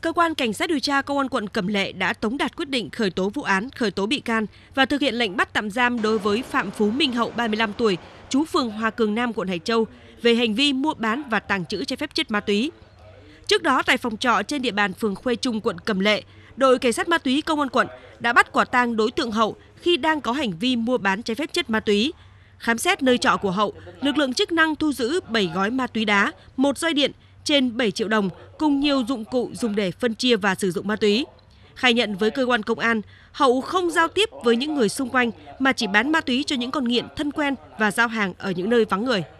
Cơ quan Cảnh sát điều tra Công an quận Cẩm Lệ đã tống đạt quyết định khởi tố vụ án, khởi tố bị can và thực hiện lệnh bắt tạm giam đối với Phạm Phú Minh Hậu 35 tuổi, chú phường Hòa Cường Nam, quận Hải Châu về hành vi mua bán và tàng trữ trái phép chất ma túy. Trước đó tại phòng trọ trên địa bàn phường Khuê Trung, quận Cẩm Lệ, đội cảnh sát ma túy công an quận đã bắt quả tang đối tượng Hậu khi đang có hành vi mua bán trái phép chất ma túy. Khám xét nơi trọ của Hậu, lực lượng chức năng thu giữ 7 gói ma túy đá, một roi điện, trên 7 triệu đồng cùng nhiều dụng cụ dùng để phân chia và sử dụng ma túy. Khai nhận với cơ quan công an, Hậu không giao tiếp với những người xung quanh mà chỉ bán ma túy cho những con nghiện thân quen và giao hàng ở những nơi vắng người.